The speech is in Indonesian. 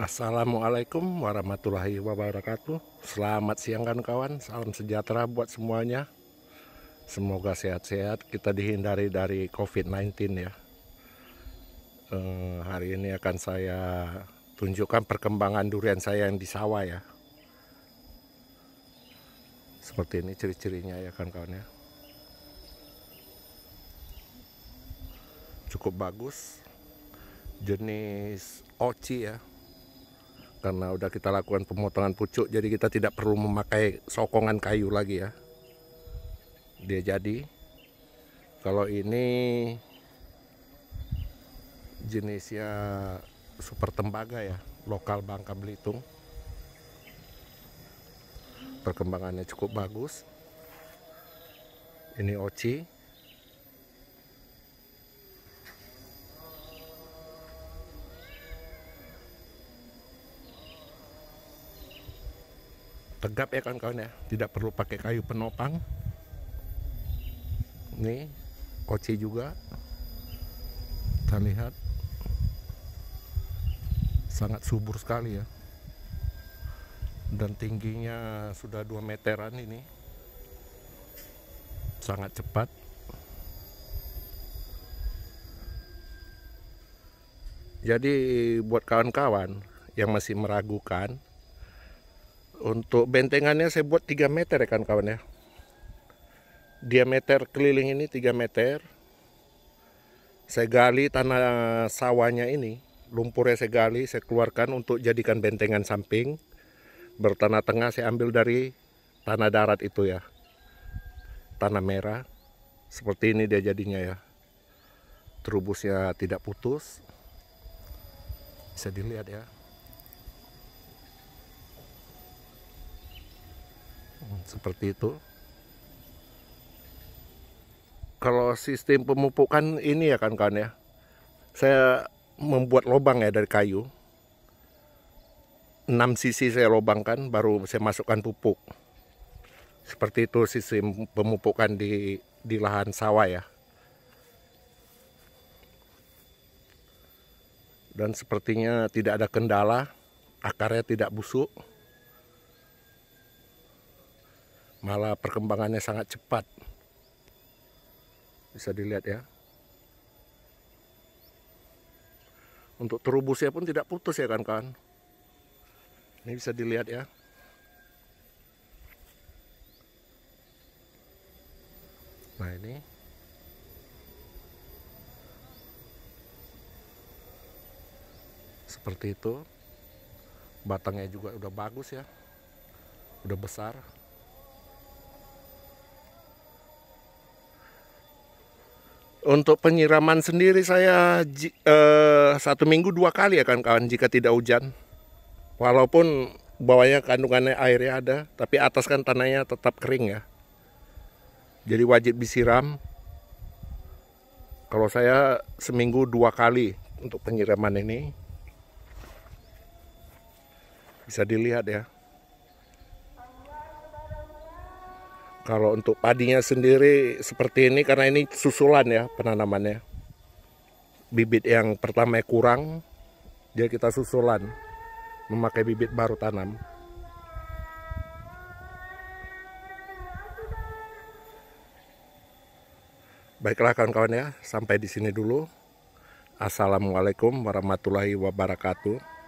Assalamualaikum warahmatullahi wabarakatuh Selamat siang kan kawan Salam sejahtera buat semuanya Semoga sehat-sehat Kita dihindari dari COVID-19 ya eh, Hari ini akan saya Tunjukkan perkembangan durian saya yang di sawah ya Seperti ini ciri-cirinya ya kan kawan ya Cukup bagus Jenis oci ya karena udah kita lakukan pemotongan pucuk jadi kita tidak perlu memakai sokongan kayu lagi ya dia jadi kalau ini jenisnya super tembaga ya lokal Bangka Belitung perkembangannya cukup bagus ini Oci tegap ya kawan-kawan ya tidak perlu pakai kayu penopang ini koci juga kita lihat sangat subur sekali ya dan tingginya sudah 2 meteran ini sangat cepat jadi buat kawan-kawan yang masih meragukan untuk bentengannya saya buat 3 meter ya kan kawan ya. Diameter keliling ini 3 meter. Saya gali tanah sawahnya ini, lumpurnya saya gali, saya keluarkan untuk jadikan bentengan samping. Bertanah tengah saya ambil dari tanah darat itu ya. Tanah merah. Seperti ini dia jadinya ya. Terubusnya tidak putus. Bisa dilihat ya. Hmm, seperti itu kalau sistem pemupukan ini ya kan kawan ya saya membuat lubang ya dari kayu Enam sisi saya lubangkan baru saya masukkan pupuk seperti itu sistem pemupukan di di lahan sawah ya dan sepertinya tidak ada kendala akarnya tidak busuk malah perkembangannya sangat cepat bisa dilihat ya untuk terubusnya pun tidak putus ya kan kan ini bisa dilihat ya nah ini seperti itu batangnya juga udah bagus ya udah besar Untuk penyiraman sendiri saya eh, satu minggu dua kali ya kan kawan jika tidak hujan. Walaupun bawahnya kandungannya airnya ada, tapi atas kan tanahnya tetap kering ya. Jadi wajib disiram. Kalau saya seminggu dua kali untuk penyiraman ini. Bisa dilihat ya. Kalau untuk padinya sendiri seperti ini karena ini susulan ya penanamannya. Bibit yang pertama kurang, dia kita susulan memakai bibit baru tanam. Baiklah kawan-kawan ya, sampai di sini dulu. Assalamualaikum warahmatullahi wabarakatuh.